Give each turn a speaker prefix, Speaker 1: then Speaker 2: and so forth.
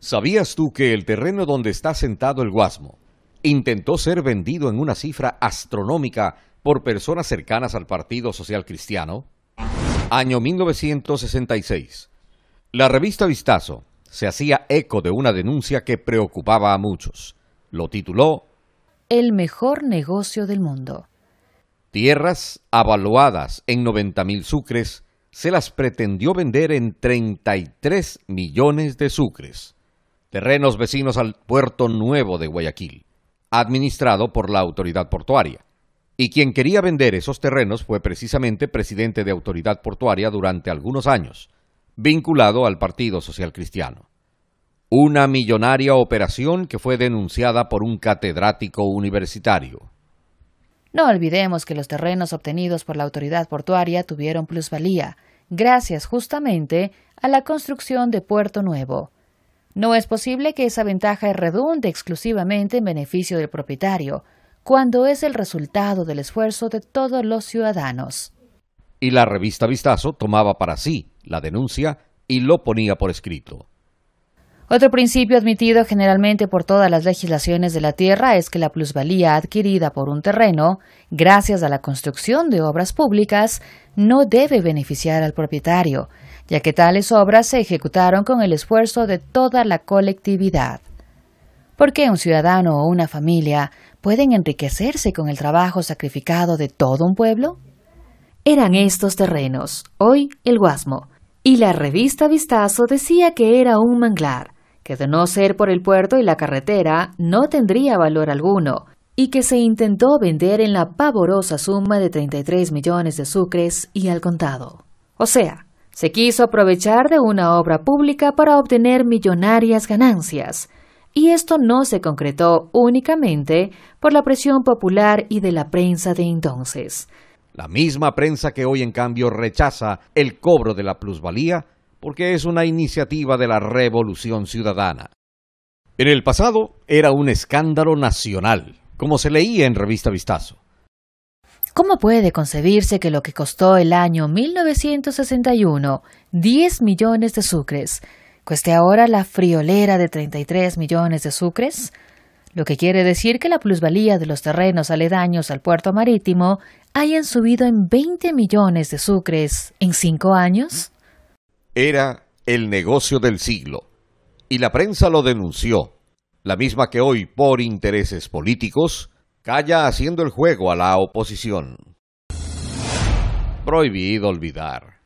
Speaker 1: ¿Sabías tú que el terreno donde está sentado el Guasmo intentó ser vendido en una cifra astronómica por personas cercanas al Partido Social Cristiano? Año 1966. La revista Vistazo se hacía eco de una denuncia que preocupaba a muchos. Lo tituló
Speaker 2: El mejor negocio del mundo.
Speaker 1: Tierras avaluadas en 90.000 mil sucres se las pretendió vender en 33 millones de sucres terrenos vecinos al puerto nuevo de Guayaquil, administrado por la autoridad portuaria. Y quien quería vender esos terrenos fue precisamente presidente de autoridad portuaria durante algunos años, vinculado al Partido Social Cristiano. Una millonaria operación que fue denunciada por un catedrático universitario.
Speaker 2: No olvidemos que los terrenos obtenidos por la autoridad portuaria tuvieron plusvalía, gracias justamente a la construcción de Puerto Nuevo, no es posible que esa ventaja redunde exclusivamente en beneficio del propietario, cuando es el resultado del esfuerzo de todos los ciudadanos.
Speaker 1: Y la revista Vistazo tomaba para sí la denuncia y lo ponía por escrito.
Speaker 2: Otro principio admitido generalmente por todas las legislaciones de la tierra es que la plusvalía adquirida por un terreno, gracias a la construcción de obras públicas, no debe beneficiar al propietario, ya que tales obras se ejecutaron con el esfuerzo de toda la colectividad. ¿Por qué un ciudadano o una familia pueden enriquecerse con el trabajo sacrificado de todo un pueblo? Eran estos terrenos, hoy el Guasmo, y la revista Vistazo decía que era un manglar, que de no ser por el puerto y la carretera no tendría valor alguno, y que se intentó vender en la pavorosa suma de 33 millones de sucres y al contado. O sea, se quiso aprovechar de una obra pública para obtener millonarias ganancias, y esto no se concretó únicamente por la presión popular y de la prensa de entonces.
Speaker 1: La misma prensa que hoy en cambio rechaza el cobro de la plusvalía porque es una iniciativa de la revolución ciudadana. En el pasado era un escándalo nacional, como se leía en revista Vistazo.
Speaker 2: ¿Cómo puede concebirse que lo que costó el año 1961 10 millones de sucres cueste ahora la friolera de 33 millones de sucres? Lo que quiere decir que la plusvalía de los terrenos aledaños al puerto marítimo hayan subido en 20 millones de sucres en cinco años.
Speaker 1: Era el negocio del siglo y la prensa lo denunció, la misma que hoy por intereses políticos Calla haciendo el juego a la oposición. Prohibido olvidar.